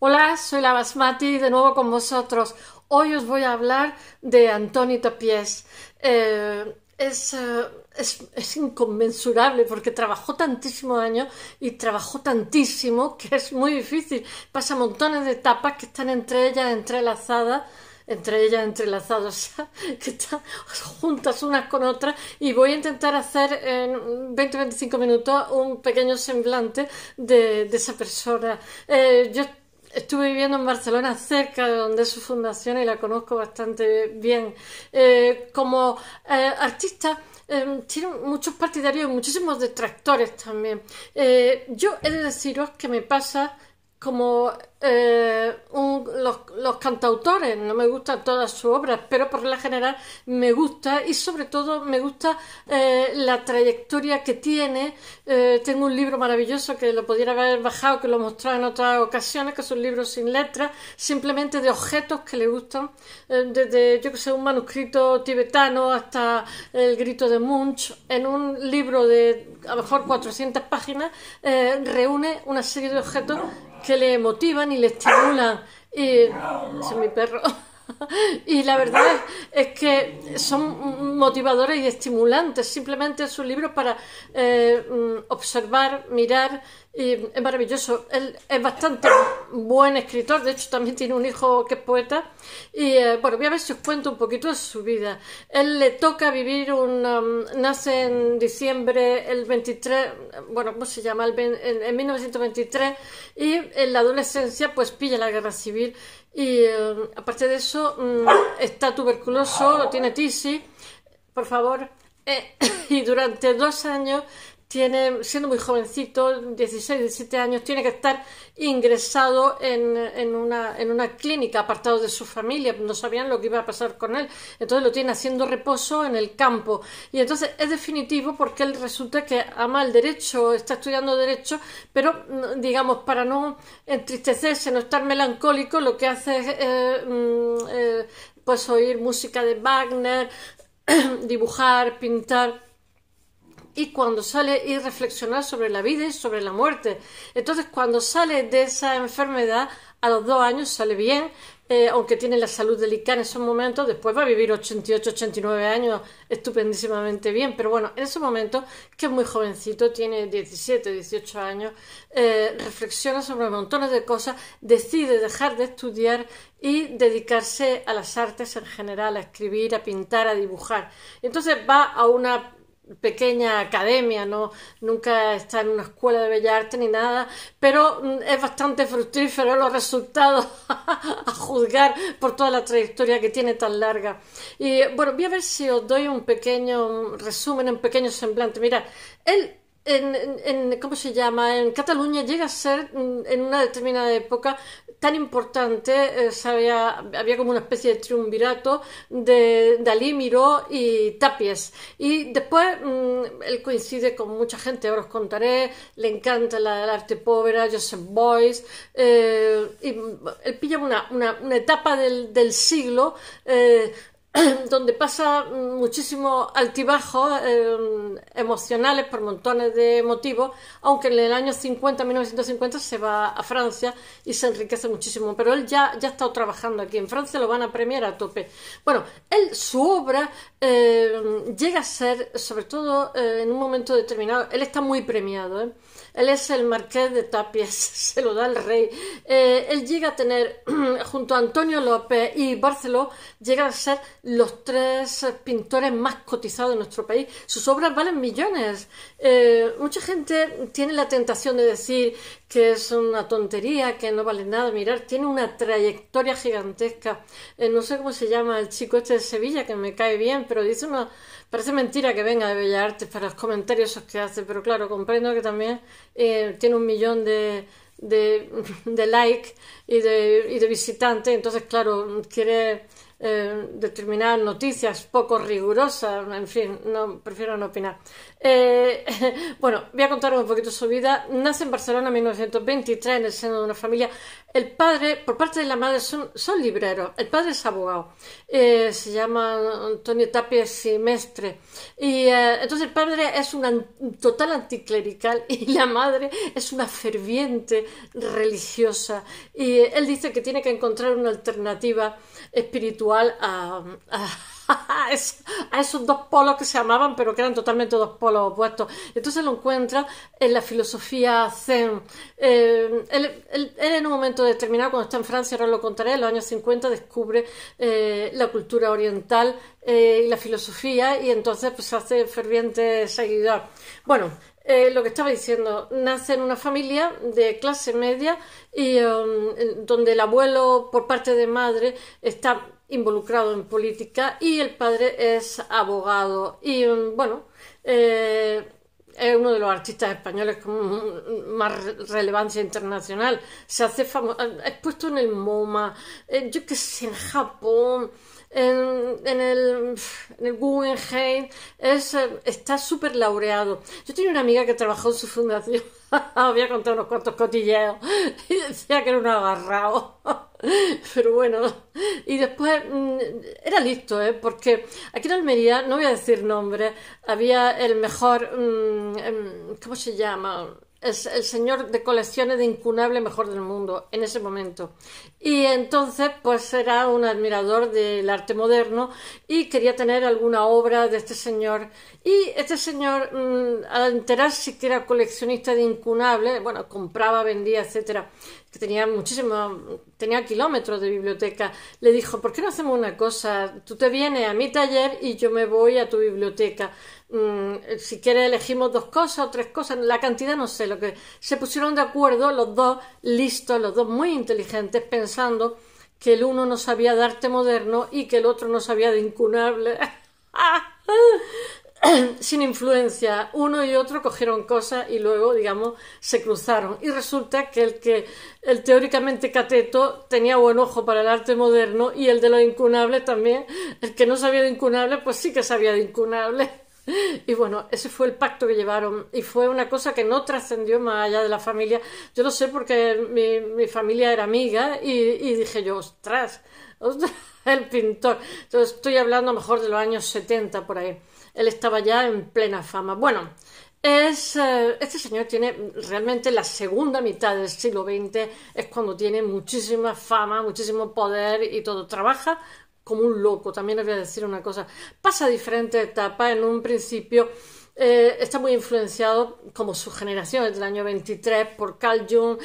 Hola, soy la Basmati de nuevo con vosotros. Hoy os voy a hablar de Antoni Tapies. Eh, eh, es, inconmensurable porque trabajó tantísimo años y trabajó tantísimo que es muy difícil. Pasa montones de etapas que están entre ellas entrelazadas entre ellas entrelazadas, que están juntas unas con otras y voy a intentar hacer en 20-25 minutos un pequeño semblante de, esa persona. Eh, yo estuve viviendo en Barcelona cerca de donde es su fundación y la conozco bastante bien. Eh, como eh, artista em, tiene muchos partidarios y muchísimos detractores también. Eh, yo he de deciros que me pasa como eh, los, cantautores, no me gustan todas sus obras, pero por la general me gusta y sobre todo me gusta eh, la trayectoria que tiene. Eh, tengo un libro maravilloso que lo pudiera haber bajado, que lo he mostrado en otras ocasiones, que es un libro sin letras, simplemente de objetos que le gustan, desde yo que sé, un manuscrito tibetano hasta el grito de Munch, en un libro de a lo mejor 400 páginas, reúne una serie de objetos que le motivan y le estimulan. Y... Eh, es mi perro. y la verdad es que son motivadores y estimulantes. Simplemente sus libros para eh, mm, observar, mirar, y es maravilloso. Él es bastante buen escritor, de hecho también tiene un hijo que es poeta. Y eh, bueno, voy a ver si os cuento un poquito de su vida. Él le toca vivir un... Mm, nace en diciembre, el 23, bueno, ¿cómo se llama? El, en 1923 y en la adolescencia pues pilla la guerra civil y mm, aparte de eso, mm, está tuberculoso, tiene tisis, por favor. Eh, y durante dos años tiene, siendo muy jovencito, 16, 17 años, tiene que estar ingresado en, una, clínica apartado de su familia, no sabían lo que iba a pasar con él, entonces lo tiene haciendo reposo en el campo. Y entonces es definitivo porque él resulta que ama el derecho, está estudiando derecho, pero mm, digamos, para no entristecerse, no estar melancólico, lo que hace es... Eh, mm, eh, pues oír música de Wagner, dibujar, pintar y cuando sale y reflexionar sobre la vida y sobre la muerte. Entonces, cuando sale de esa enfermedad, a los dos años sale bien, eh, aunque tiene la salud delicada en esos momentos, después va a vivir 88, 89 años estupendísimamente bien, pero bueno, en ese momento, que es muy jovencito, tiene 17, 18 años, eh, reflexiona sobre montones de cosas, decide dejar de estudiar y dedicarse a las artes en general, a escribir, a pintar, a dibujar. Entonces va a una pequeña academia, no nunca está en una escuela de bellas arte ni nada, pero mm, es bastante fructífero los resultados a juzgar por toda la trayectoria que tiene tan larga. Y bueno, voy a ver si os doy un pequeño resumen, un pequeño semblante. Mira, él en, en, ¿cómo se llama? En Cataluña llega a ser mm, en una determinada época tan importante, eh, había como una especie de triunvirato de Dalí, Miró y Tapies. Y después mm, él coincide con mucha gente, ahora os contaré, le encanta la, el arte pobre, Joseph Boyce, eh, y mm, él pilla una, etapa del, siglo eh, donde pasa muchísimos altibajos eh, emocionales por montones de motivos, aunque en el año 50, 1950, se va a Francia y se enriquece muchísimo. Pero él ya, ya ha estado trabajando aquí. En Francia lo van a premiar a tope. Bueno, él, su obra eh, llega a ser, sobre todo eh, en un momento determinado, él está muy premiado. Él es el marqués de Tapies se lo da el rey. él llega a tener, junto a Antonio López y Barceló, llega a ser los tres pintores más cotizados de nuestro país. Sus obras valen millones. Eh, mucha gente tiene la tentación de decir que es una tontería, que no vale nada. Mirar, tiene una trayectoria gigantesca. Eh, no sé cómo se llama el chico este de Sevilla, que me cae bien, pero dice Parece mentira que venga de Bellas Artes para los comentarios esos que hace, pero claro, comprendo que también eh, tiene un millón de, de, like y de visitantes, entonces claro, quiere eh, determinadas noticias poco rigurosas, en fin, no, prefiero no opinar. Eh, bueno, voy a contar un poquito su vida. Nace en Barcelona en 1923 en el seno de una familia. El padre, por parte de la madre, son, libreros. El padre es abogado. Eh, se llama Antonio Tapia Simestre. Y eh, entonces el padre es un total anticlerical y la madre es una ferviente religiosa. Y él dice que tiene que encontrar una alternativa espiritual a a, esos dos polos que se amaban, pero que eran totalmente dos polos opuestos. Entonces lo encuentra en la filosofía zen. Eh, él, en un momento determinado, cuando está en Francia, ahora lo contaré, en los años 50 descubre eh, la cultura oriental eh, y la filosofía y entonces pues, se hace ferviente seguidor. Bueno, lo que estaba diciendo, nace en una familia de clase media y um, donde el abuelo por parte de madre está involucrado en política y el padre es abogado y mm, bueno eh, es uno de los artistas españoles con más relevancia internacional se hace famoso expuesto eh, en el MoMA eh, yo que sé en Japón en, en, el, en el, Guggenheim, es, eh, está súper laureado. Yo tenía una amiga que trabajó en su fundación, había contado unos cuantos cotilleos y decía que era un agarrado. Pero bueno, y después mm, era listo, ¿eh? porque aquí en Almería, no voy a decir nombre, había el mejor, mm, em, ¿cómo se llama? el, el, señor de colecciones de incunable mejor del mundo en ese momento. Y entonces, pues era un admirador del arte moderno y quería tener alguna obra de este señor. Y este señor, mm, al enterarse que era coleccionista de incunable, bueno, compraba, vendía, etcétera, que tenía muchísimo, tenía kilómetros de biblioteca, le dijo, ¿por qué no hacemos una cosa? Tú te vienes a mi taller y yo me voy a tu biblioteca. Mm, si quieres elegimos dos cosas o tres cosas, la cantidad no sé, lo que se pusieron de acuerdo los dos listos, los dos muy inteligentes, pensando que el uno no sabía de arte moderno y que el otro no sabía de incunable. Ah, sin influencia, uno y otro cogieron cosas y luego, digamos, se cruzaron. Y resulta que el que el teóricamente cateto tenía buen ojo para el arte moderno y el de lo incunable también, el que no sabía de incunable, pues sí que sabía de incunable Y bueno, ese fue el pacto que llevaron y fue una cosa que no trascendió más allá de la familia. Yo lo sé porque mi, mi familia era amiga y, dije yo, ostras, ostras, el pintor. Entonces estoy hablando mejor de los años 70 por ahí él estaba ya en plena fama. Bueno, es, eh, este señor tiene realmente la segunda mitad del siglo XX, es cuando tiene muchísima fama, muchísimo poder y todo. Trabaja como un loco, también os voy a decir una cosa. Pasa diferente diferentes etapas, en un principio eh, está muy influenciado, como su generación, del año 23, por Carl Jung,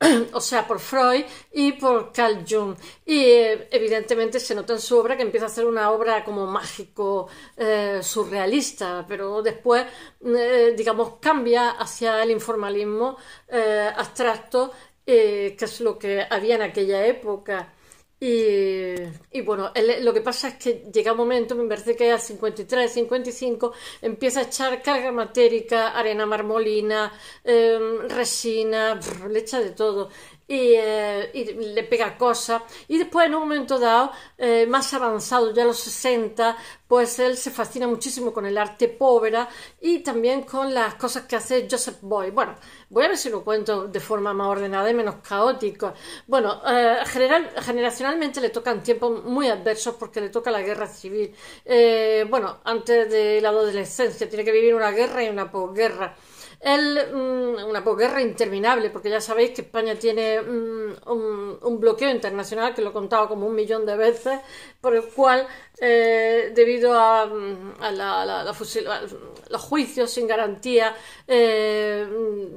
o sea, por Freud y por Carl Jung. Y eh, evidentemente se nota en su obra que empieza a hacer una obra como mágico, eh, surrealista, pero después, eh, digamos, cambia hacia el informalismo abstracto, que es lo que había en aquella época. Y, bueno, lo que pasa es que llega un momento, me parece que a 53, 55, empieza a echar carga matérica, arena marmolina, em, resina, le echa de todo. Eh, y, le pega cosas. Y después, en un momento dado, eh, más avanzado, ya a los 60, pues él se fascina muchísimo con el arte pobre y también con las cosas que hace Joseph Boy. Bueno, voy a ver si lo cuento de forma más ordenada y menos caótica. Bueno, eh, generacionalmente le tocan tiempos muy adversos porque le toca la guerra civil. bueno, antes de la adolescencia tiene que vivir una guerra y una posguerra el, mm, una guerra interminable, porque ya sabéis que España tiene mm, un, bloqueo internacional, que lo he contado como un millón de veces, por el cual, debido a, los juicios sin garantía eh,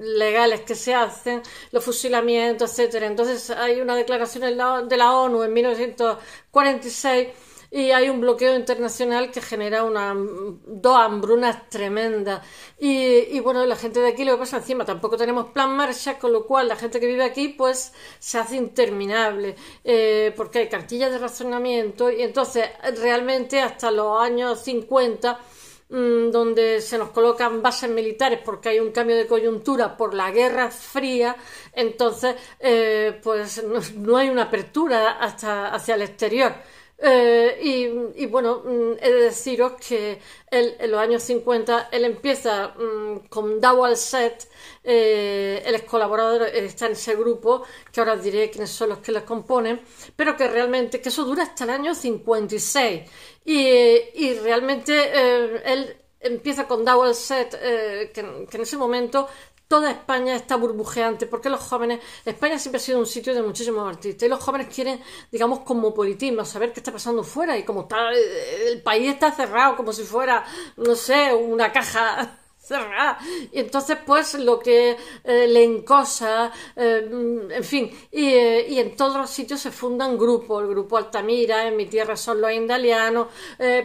legales que se hacen, los fusilamientos, etcétera Entonces hay una declaración de la ONU en 1946 y hay un bloqueo internacional que genera una, dos hambrunas tremendas. Y, bueno, la gente de aquí lo que pasa encima, tampoco tenemos plan marcha, con lo cual la gente que vive aquí pues se hace interminable, eh, porque hay cartillas de razonamiento y entonces realmente hasta los años 50 mm, donde se nos colocan bases militares porque hay un cambio de coyuntura por la Guerra Fría, entonces eh, pues no, no, hay una apertura hasta hacia el exterior. Eh, y, bueno, mm, he de deciros que en los años 50 él empieza mm, con double Set, eh, él es colaborador, eh, está en ese grupo, que ahora diré quiénes son los que los componen, pero que realmente, que eso dura hasta el año 56. Y, realmente él empieza con Dowell Set, que, en ese momento toda España está burbujeante, porque los jóvenes, España siempre ha sido un sitio de muchísimos artistas, y los jóvenes quieren, digamos, como politismo, saber qué está pasando fuera, y como está, el país está cerrado, como si fuera, no sé, una caja y entonces, pues, lo que eh, le encosa, eh, mm, en fin, eh, y, en todos los sitios se fundan grupos, el grupo Altamira, en mi tierra son los indalianos,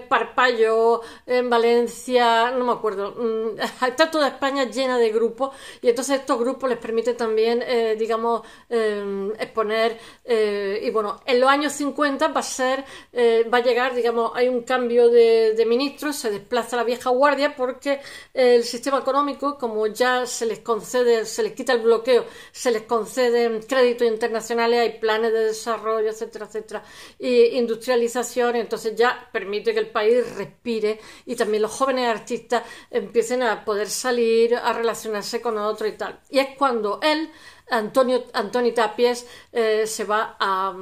Parpayo, en Valencia, no me acuerdo, mm, está toda España llena de grupos, y entonces estos grupos les permite también, digamos, exponer, y bueno, en los años 50 va a ser, va a llegar, digamos, hay un cambio de, de ministros, se desplaza la vieja guardia porque el sistema económico, como ya se les concede, se les quita el bloqueo, se les conceden créditos internacionales, hay planes de desarrollo, etcétera, etcétera, y industrialización, entonces ya permite que el país respire y también los jóvenes artistas empiecen a poder salir, a relacionarse con otro y tal. Y es cuando él, Antonio, Antonio Tapies, eh, se va a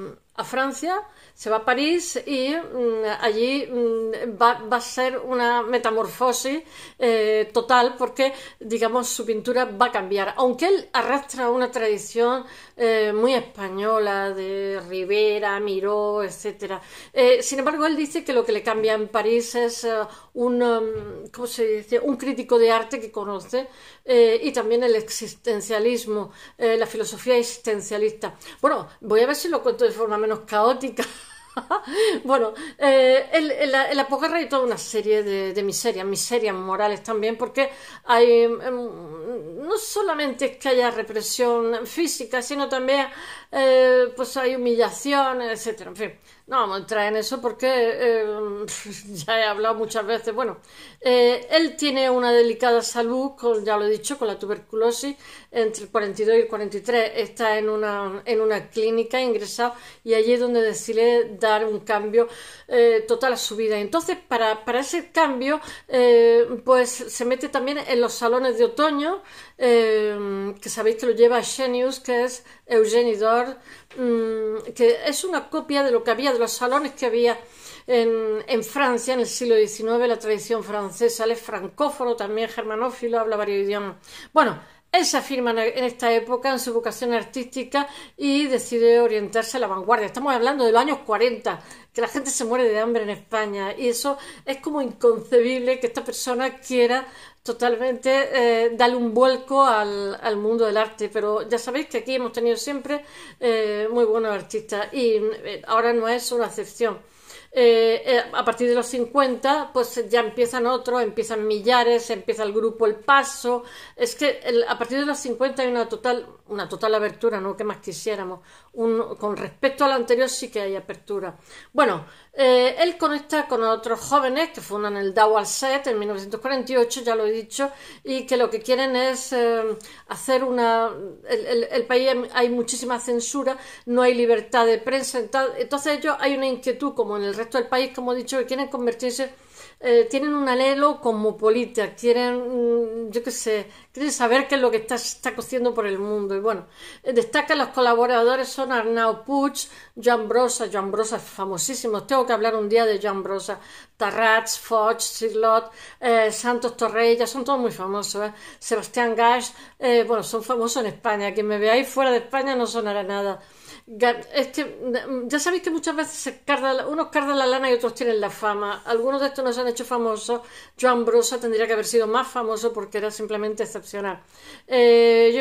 Francia, se va a París y mm, allí mm, va, a ser una metamorfosis eh, total porque, digamos, su pintura va a cambiar. Aunque él arrastra una tradición eh, muy española de Rivera, Miró, etc. Eh, sin embargo, él dice que lo que le cambia en París es un, um, se dice? un crítico de arte que conoce y también el existencialismo, la filosofía existencialista. Bueno, voy a ver si lo cuento de forma menos caótica. bueno, eh, el, el, hay toda una serie de, miserias, miserias morales también, porque hay em, no solamente es que haya represión física, sino también eh, pues hay humillación, etcétera. En fin, no vamos a entrar en eso porque eh, ya he hablado muchas veces. Bueno, eh, él tiene una delicada salud, con, ya lo he dicho, con la tuberculosis. Entre el 42 y el 43 está en una, en una clínica ingresado y allí es donde decide dar un cambio eh, total a su vida. Entonces, para, para ese cambio, pues se mete también en los salones de otoño, que sabéis que lo lleva Genius, que es Eugenidor, mm, que es una copia de lo que había de los salones que había en, Francia, en el siglo XIX, la tradición francesa, él es francófono, también germanófilo, habla varios idiomas. Bueno, él se afirma en esta época en su vocación artística y decide orientarse a la vanguardia. Estamos hablando de los años 40, que la gente se muere de hambre en España y eso es como inconcebible que esta persona quiera totalmente eh, darle un vuelco al, al, mundo del arte. Pero ya sabéis que aquí hemos tenido siempre eh, muy buenos artistas y eh, ahora no es una excepción. a partir de los 50, pues ya empiezan otros, empiezan millares, empieza el grupo El Paso. Es que a partir de los 50 hay una total, una total apertura, ¿no? Que más quisiéramos. con respecto a lo anterior sí que hay apertura. Bueno, eh, él conecta con otros jóvenes que fundan el Dawal Set en 1948, ya lo he dicho, y que lo que quieren es eh, hacer una... El, el, país hay muchísima censura, no hay libertad de prensa, entonces ellos hay una inquietud, como en el resto del país, como he dicho, que quieren convertirse eh, tienen un alelo cosmopolita, quieren, mm, yo qué sé, quieren saber qué es lo que está, está cociendo por el mundo. Y bueno, eh, destacan los colaboradores son Arnaud Puig, Jean Brosa, famosísimos, famosísimo, tengo que hablar un día de Jean Brosa, Tarrats, Foch, Cirlot, eh, Santos Torrella, son todos muy famosos. ¿eh? Sebastián Gash, eh, bueno, son famosos en España. Quien me veáis fuera de España no sonará nada. Este, ya sabéis que muchas veces unos cargan la lana y otros tienen la fama. Algunos de estos no han hecho famosos. Joan Brosa tendría que haber sido más famoso porque era simplemente excepcional. yo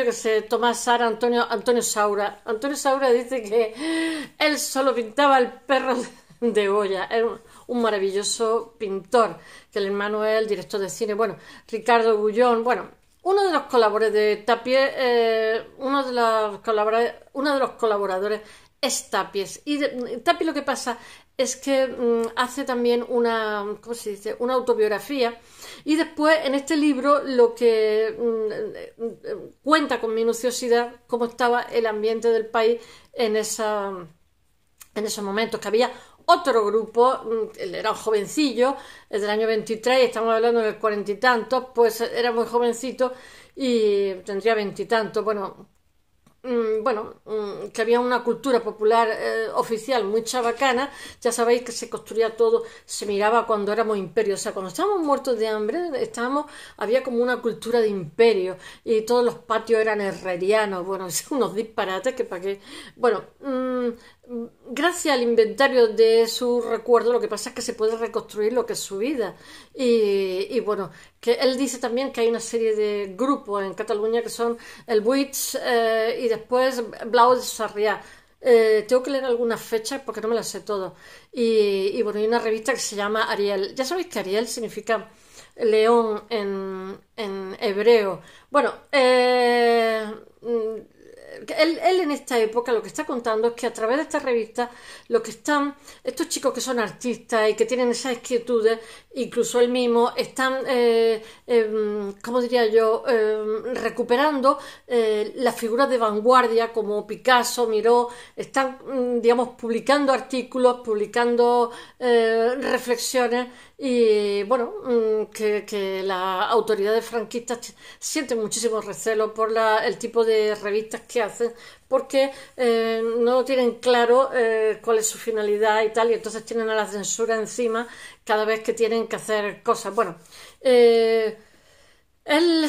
qué sé, Tomás Sara, Antonio, Antonio Saura. Antonio Saura dice que él solo pintaba el perro de olla un maravilloso pintor, que el hermano es el director de cine, bueno, Ricardo Gullón, bueno, uno de los colaboradores de Tapies, eh, uno de los colaboradores, uno de los colaboradores es Tapies. Y Tapie lo que pasa es que mm, hace también una, ¿cómo se dice? una autobiografía y después en este libro lo que mm, cuenta con minuciosidad cómo estaba el ambiente del país en, esa, en esos momentos, que había otro grupo, mm, él era un jovencillo, es del año 23, estamos hablando del cuarenta y tantos, pues era muy jovencito y tendría veintitantos, bueno, Mm, bueno, mm, que había una cultura popular eh, oficial muy chabacana, ya sabéis que se construía todo, se miraba cuando éramos imperios, o sea, cuando estábamos muertos de hambre, estábamos, había como una cultura de imperio y todos los patios eran herrerianos, bueno, unos disparates que para qué, bueno, mm, gracias al inventario de su recuerdo, lo que pasa es que se puede reconstruir lo que es su vida y, bueno, que él dice también que hay una serie de grupos en Cataluña que son el Buits eh, y después Blau Sarriá. Eh, tengo que leer algunas fechas porque no me las sé todo. Y, bueno, hay una revista que se llama Ariel. Ya sabéis que Ariel significa león en, en hebreo. Bueno, eh, él, en esta época lo que está contando es que a través de esta revista lo que están estos chicos que son artistas y que tienen esas inquietudes, incluso él mismo, están, eh, em, ¿cómo diría yo?, em, recuperando eh, las figuras de vanguardia como Picasso, Miró, están, mm, digamos, publicando artículos, publicando eh, reflexiones y bueno, mm, que, que las autoridades franquistas sienten muchísimo recelo por la, el tipo de revistas que hacen porque eh, no tienen claro eh, cuál es su finalidad y tal, y entonces tienen a la censura encima cada vez que tienen que hacer cosas. Bueno, eh, él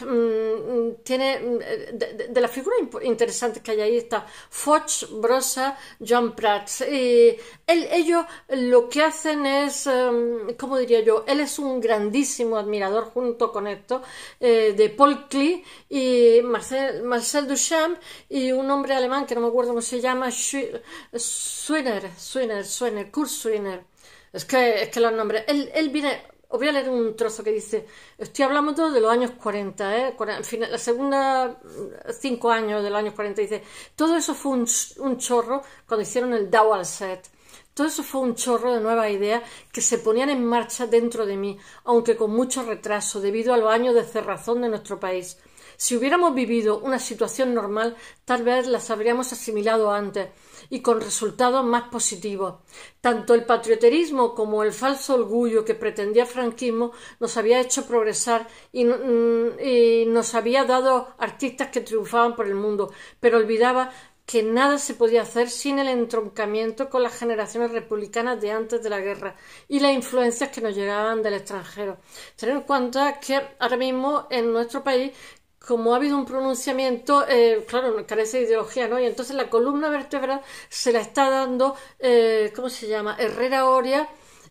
mm, mm, tiene, mm, de, la figura las figuras interesantes que hay ahí, está Foch, Brosa, John Pratt. Y él, ellos lo que hacen es, em, ¿cómo diría yo? Él es un grandísimo admirador junto con esto eh, de Paul Klee y Marcel, Duchamp y un hombre alemán que no me acuerdo cómo se llama, Schwiner, Schwiner, Schwiner, Kurt Es que, es que los nombres. Él, él viene os voy a leer un trozo que dice, estoy hablando de los años 40, ¿eh? fin, la segunda, cinco años de los años 40, dice, todo eso fue un, chorro cuando hicieron el Dowell Set. Todo eso fue un chorro de nuevas ideas que se ponían en marcha dentro de mí, aunque con mucho retraso debido a los años de cerrazón de nuestro país. Si hubiéramos vivido una situación normal, tal vez las habríamos asimilado antes y con resultados más positivos. Tanto el patrioterismo como el falso orgullo que pretendía franquismo nos había hecho progresar mm, y, nos había dado artistas que triunfaban por el mundo, pero olvidaba que nada se podía hacer sin el entroncamiento con las generaciones republicanas de antes de la guerra y las influencias que nos llegaban del extranjero. Tener en cuenta que ahora mismo en nuestro país como ha habido un pronunciamiento, eh, claro, carece de ideología, ¿no? Y entonces la columna vertebral se la está dando, eh, ¿cómo se llama? Herrera Oria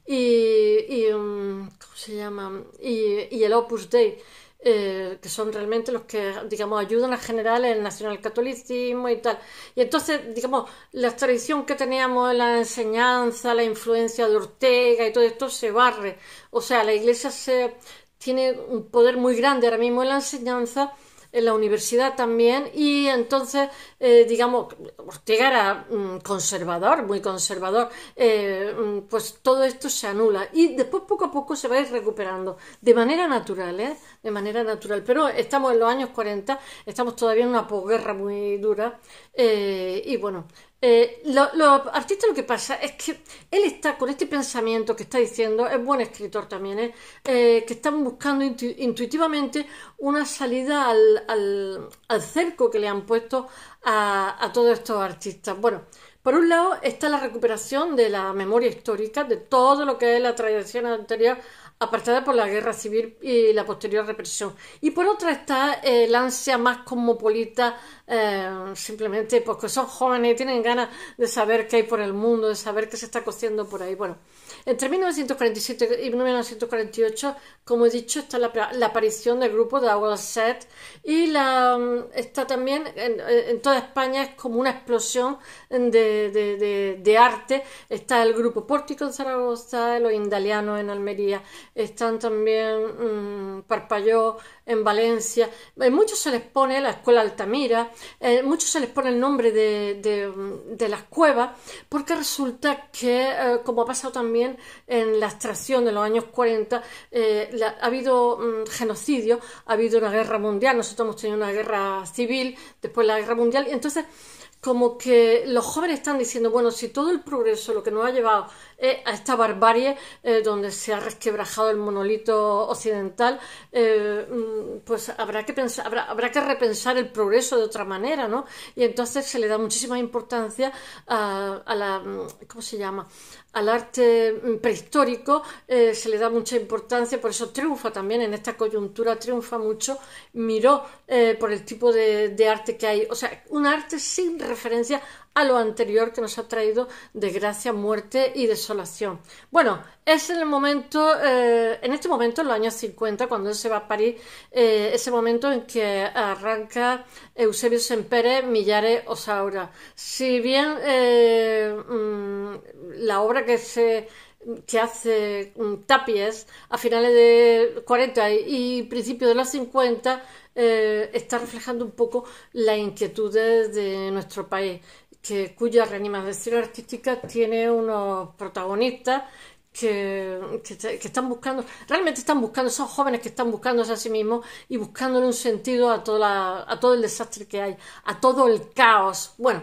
y, um, se llama? Y, el Opus Dei. Eh, que son realmente los que, digamos, ayudan a generar el nacionalcatolicismo y tal. Y entonces, digamos, la tradición que teníamos en la enseñanza, la influencia de Ortega y todo esto se barre. O sea, la iglesia se tiene un poder muy grande ahora mismo en la enseñanza, en la universidad también, y entonces, eh, digamos, Ortega era mm, conservador, muy conservador, eh, mm, pues todo esto se anula y después poco a poco se va a ir recuperando de manera natural, ¿eh? de manera natural. Pero estamos en los años 40, estamos todavía en una posguerra muy dura eh, y bueno, los eh, lo artistas lo que pasa es que él está con este pensamiento que está diciendo, es buen escritor también, eh, eh que están buscando intuitivamente una salida al, al, cerco que le han puesto a, a todos estos artistas. Bueno, por un lado está la recuperación de la memoria histórica, de todo lo que es la tradición anterior apartada por la guerra civil y la posterior represión. Y por otra está el eh, ansia más cosmopolita, eh, simplemente porque son jóvenes y tienen ganas de saber qué hay por el mundo, de saber qué se está cociendo por ahí. Bueno, entre 1947 y 1948, como he dicho, está la, aparición del grupo de Agua Set y la, mm, está también eh, en, toda España es como una explosión de, de arte. Está el grupo Pórtico en Zaragoza, los Indalianos en Almería, están también mm, Parpalló, en Valencia. Eh, muchos se les pone la escuela Altamira, eh, muchos se les pone el nombre de, de, mm, de las cuevas, porque resulta que, eh, como ha pasado también en la extracción de los años 40, ha habido mm, genocidio, ha habido una guerra mundial, nosotros hemos tenido una guerra civil, después la guerra mundial, y entonces como que los jóvenes están diciendo, bueno, si todo el progreso lo que nos ha llevado es a esta barbarie eh, donde se ha resquebrajado el monolito occidental, eh, mm, pues habrá que, pensar, habrá, habrá, que repensar el progreso de otra manera, ¿no? Y entonces se le da muchísima importancia a, a la, mm, ¿cómo se llama? al arte mm, prehistórico eh, se le da mucha importancia, por eso triunfa también en esta coyuntura, triunfa mucho Miró eh, por el tipo de, de, arte que hay, o sea, un arte sin referencia a lo anterior que nos ha traído desgracia, muerte y desolación. Bueno, es el momento, eh, en este momento, en los años 50, cuando él se va a París, eh, ese momento en que arranca Eusebio Sempere, Millares Osaura. Si bien eh, mm, la obra que se que hace mm, Tapies a finales de 40 y principios de los 50 está reflejando un poco las inquietudes de nuestro país que, cuya reanimación artística tiene unos protagonistas que, están buscando, realmente están buscando, son jóvenes que están buscándose a sí mismos y buscándole un sentido a, toda a todo el desastre que hay, a todo el caos. Bueno,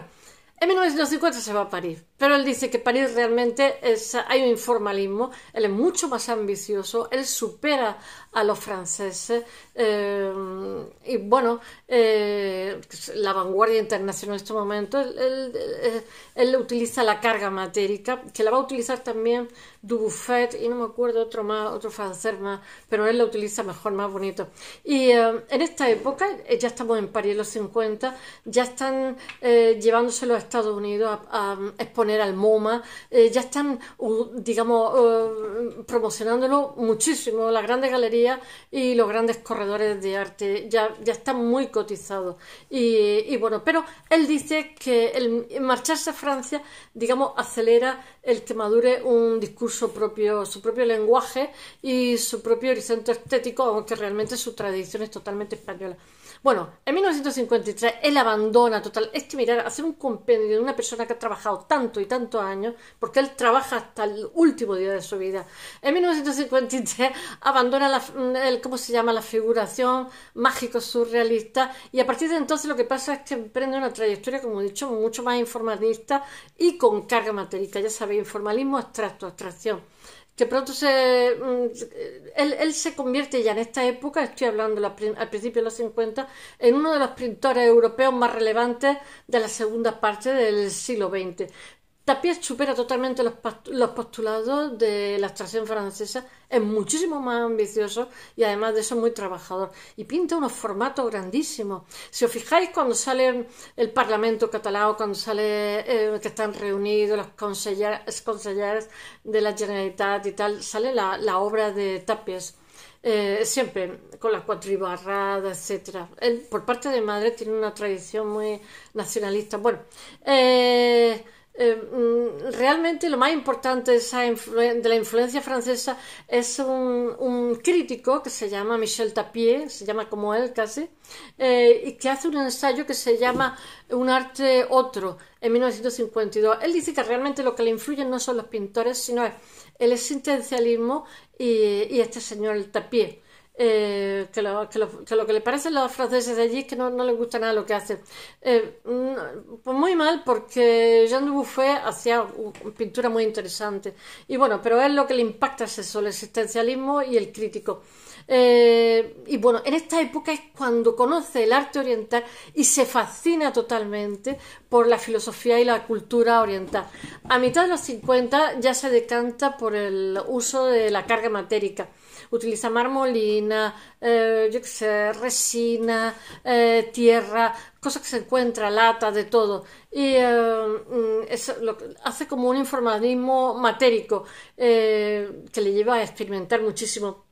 en 1950 se va a París. Pero él dice que París realmente es, hay un informalismo, él es mucho más ambicioso, él supera a los franceses eh, y bueno, eh, la vanguardia internacional en este momento, él, él, eh, utiliza la carga matérica, que la va a utilizar también Dubuffet y no me acuerdo otro más, otro francés más, pero él la utiliza mejor, más bonito. Y en esta época, ya estamos en París en los 50, ya están llevándose los Estados Unidos a, a exponer al el MoMA, eh, ya están, digamos, eh, promocionándolo muchísimo, las grandes galerías y los grandes corredores de arte ya, ya están muy cotizados. Y, y bueno, pero él dice que el marcharse a Francia, digamos, acelera el que madure un discurso propio, su propio lenguaje y su propio horizonte estético, aunque realmente su tradición es totalmente española. Bueno, en 1953 él abandona total, este mirar, hacer un compendio de una persona que ha trabajado tanto y tantos años, porque él trabaja hasta el último día de su vida. En 1953 abandona la, mm, ¿cómo se llama?, la figuración mágico-surrealista y a partir de entonces lo que pasa es que emprende una trayectoria, como he dicho, mucho más informalista y con carga matérica Ya sabéis, informalismo abstracto, abstracción que pronto se. Mm, él, él, se convierte ya en esta época, estoy hablando al principio de los 50, en uno de los pintores europeos más relevantes de la segunda parte del siglo XX. Tapias supera totalmente los, postulados de la extracción francesa, es muchísimo más ambicioso y además de eso muy trabajador. Y pinta unos formatos grandísimos. Si os fijáis, cuando sale el Parlamento catalán, cuando sale eh, que están reunidos los consejeros de la Generalitat y tal, sale la, obra de Tapias. Eh, siempre con la cuatribarrada, etcétera. Él, por parte de Madrid tiene una tradición muy nacionalista. Bueno, eh, eh, mm, realmente lo más importante de, la influencia francesa es un, crítico que se llama Michel Tapier, se llama como él casi, eh, y que hace un ensayo que se llama Un arte otro en 1952. Él dice que realmente lo que le influyen no son los pintores, sino el existencialismo y, este señor el eh, que, lo, que, lo, le parecen los franceses de allí es que no, no les gusta nada lo que hacen eh, mm, pues muy mal, porque Jean Dubuffet hacía pintura muy interesante. Y bueno, pero es lo que le impacta es eso, el existencialismo y el crítico. Eh, y bueno, en esta época es cuando conoce el arte oriental y se fascina totalmente por la filosofía y la cultura oriental. A mitad de los 50 ya se decanta por el uso de la carga matérica utiliza marmolina, eh, resina, eh, tierra, cosas que se encuentra, lata, de todo. Y eh, mm, hace como un informalismo matérico que le lleva a experimentar muchísimo.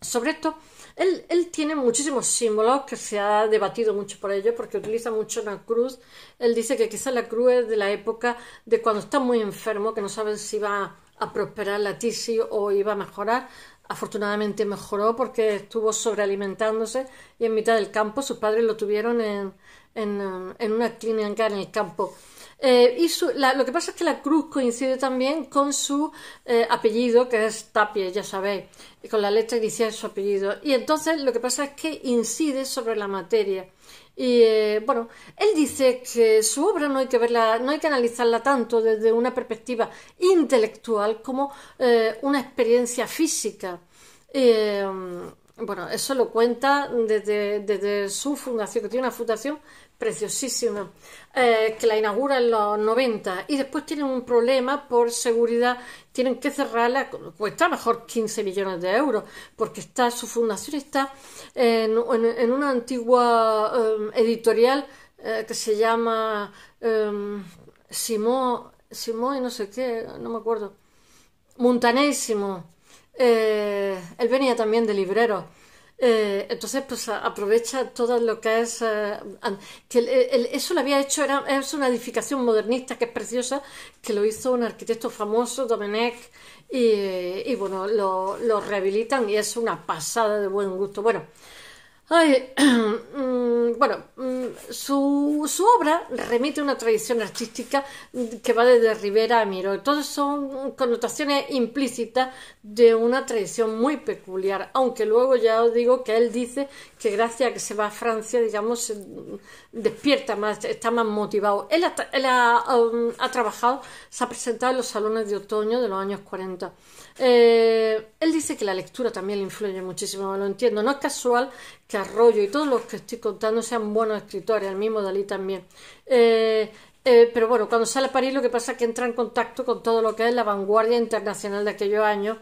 Sobre esto, él, tiene muchísimos símbolos que se ha debatido mucho por ello porque utiliza mucho la cruz. Él dice que quizá la cruz es de la época de cuando está muy enfermo, que no saben si va a prosperar la tisis o iba a mejorar afortunadamente mejoró porque estuvo sobrealimentándose y en mitad del campo sus padres lo tuvieron en, una clínica en el campo eh, y lo que pasa es que la cruz coincide también con su eh, apellido, que es Tapie, ya sabéis, con la letra inicial de su apellido. Y entonces lo que pasa es que incide sobre la materia. Y eh, bueno, él dice que su obra no hay que verla, no hay que analizarla tanto desde una perspectiva intelectual como una experiencia física bueno, eso lo cuenta desde, su fundación, que tiene una fundación preciosísima, eh, que la inaugura en los 90 y después tienen un problema por seguridad, tienen que cerrarla, cuesta mejor 15 millones de euros, porque está su fundación está en, una antigua eh, editorial eh, que se llama Simo Simón, y no sé qué, no me acuerdo, Montanésimo eh, él venía también de librero. Eh, entonces, pues aprovecha todo lo que es. Eh, que eso lo había hecho, era, es una edificación modernista que es preciosa, que lo hizo un arquitecto famoso, Domenech, y, bueno, lo, lo, rehabilitan y es una pasada de buen gusto. Bueno, Mm, bueno, mm, su, obra remite a una tradición artística que va desde Rivera a Miró. Todos son connotaciones implícitas de una tradición muy peculiar, aunque luego ya os digo que él dice que gracias a que se va a Francia, digamos, despierta más, está más motivado. Él, ha, um, ha trabajado, se ha presentado en los salones de otoño de los años 40 eh, él dice que la lectura también le influye muchísimo, lo entiendo. No es casual que Arroyo y todos los que estoy contando sean buenos escritores, el mismo Dalí también. Eh, eh, pero bueno, cuando sale a París lo que pasa es que entra en contacto con todo lo que es la vanguardia internacional de aquellos años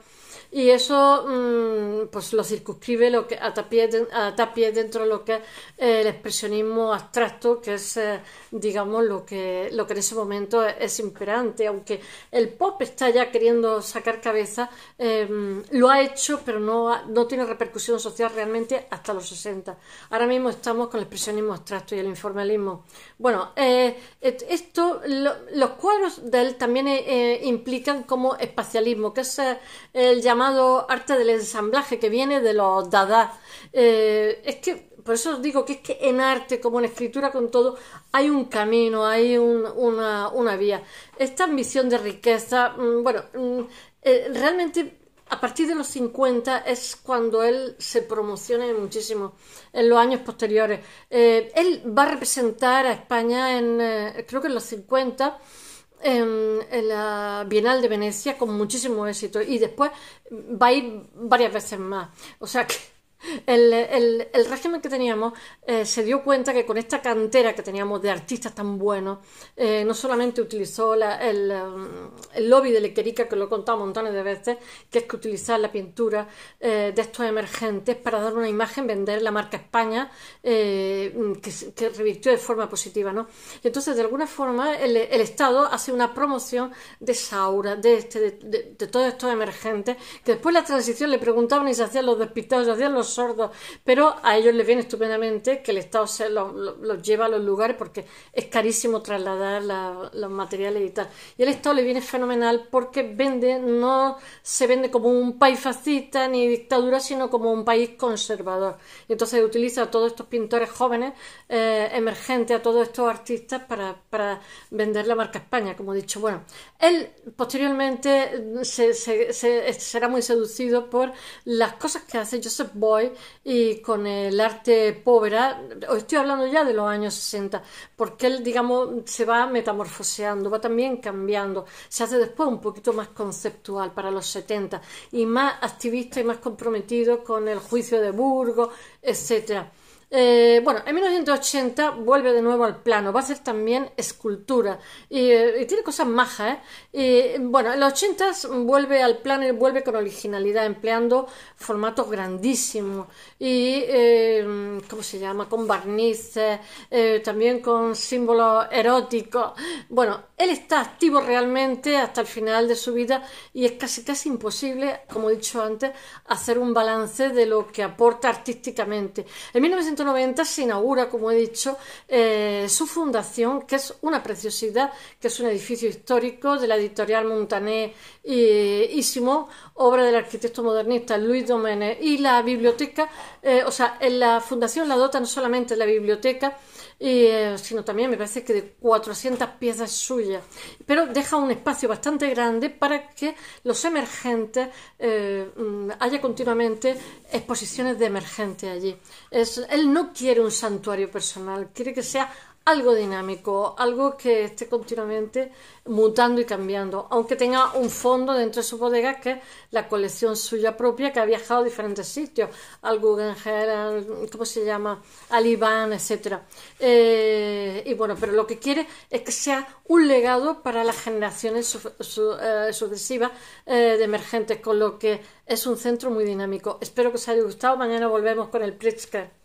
y eso mm, pues lo circunscribe lo que, a, tapie, a dentro de lo que es eh, el expresionismo abstracto, que es, eh, digamos, lo que, lo que en ese momento es, imperante, aunque el pop está ya queriendo sacar cabeza, eh, lo ha hecho, pero no, no tiene repercusión social realmente hasta los 60. Ahora mismo estamos con el expresionismo abstracto y el informalismo. Bueno, esto, los cuadros de él también implican como espacialismo, que es el llamado arte del ensamblaje que viene de los dada. Eh, es que por eso os digo que es que en arte, como en escritura, con todo, hay un camino, hay una, una, vía. Esta ambición de riqueza, mm, bueno, mm, eh, realmente a partir de los 50 es cuando él se promociona muchísimo en los años posteriores. Eh, él va a representar a España en, creo que en los 50, en, la Bienal de Venecia con muchísimo éxito y después va a ir varias veces más. O sea que el, régimen que teníamos eh, se dio cuenta que con esta cantera que teníamos de artistas tan buenos, eh, no solamente utilizó um, el, lobby de Lequerica, que lo he contado montones de veces, que es que utilizar la pintura eh, de estos emergentes para dar una imagen, vender la marca España, que, revirtió de forma positiva. ¿no? Y entonces, de alguna forma, el, Estado hace una promoción de Saura, este, de, de, todos estos emergentes, que después la transición le preguntaban y se hacían los despistados, se hacían los sordos, pero a ellos les viene estupendamente que el Estado se los, lleva a los lugares porque es carísimo trasladar los materiales y tal. Y el Estado le viene fenomenal porque vende, no se vende como un país fascista ni dictadura, sino como un país conservador. entonces utiliza a todos estos pintores jóvenes, eh, emergentes, a todos estos artistas para, vender la marca España, como he dicho. Bueno, él posteriormente será muy seducido por las cosas que hace Joseph Boy y con el arte povera, ah, estoy hablando ya de los años 60, porque él, digamos, se va metamorfoseando, va también cambiando, se hace después un poquito más conceptual para los 70 y más activista y más comprometido con el juicio de Burgos, etcétera. Eh, bueno, en 1980 vuelve de nuevo al plano, va a ser también escultura y, eh, tiene cosas majas. ¿eh? Y, bueno, en los 80 vuelve al plano y vuelve con originalidad, empleando formatos grandísimos y, ¿cómo se llama? Con barnices, también con símbolos eróticos. Bueno, él está activo realmente hasta el final de su vida y es casi casi imposible, como he dicho antes, hacer un balance de lo que aporta artísticamente. En 1980 1990 se inaugura, como he dicho, eh, su fundación, que es una preciosidad, que es un edificio histórico de la editorial Montané y, obra del arquitecto modernista Luis Doménez. Y la biblioteca, eh, o sea, en la fundación la dota no solamente la biblioteca, eh, sino también me parece que de 400 piezas suyas. Pero deja un espacio bastante grande para que los emergentes, eh, mm, haya continuamente exposiciones de emergentes allí. él no quiere un santuario personal, quiere que sea algo dinámico, algo que esté continuamente mutando y cambiando, aunque tenga un fondo dentro de su bodega que es la colección suya propia que ha viajado a diferentes sitios, al Guggenheim, al, ¿cómo se llama? Iván, etc. Eh, y bueno, pero lo que quiere es que sea un legado para las generaciones eh, sucesivas eh, de emergentes, con lo que es un centro muy dinámico. Espero que os haya gustado, mañana volvemos con el Pritzker.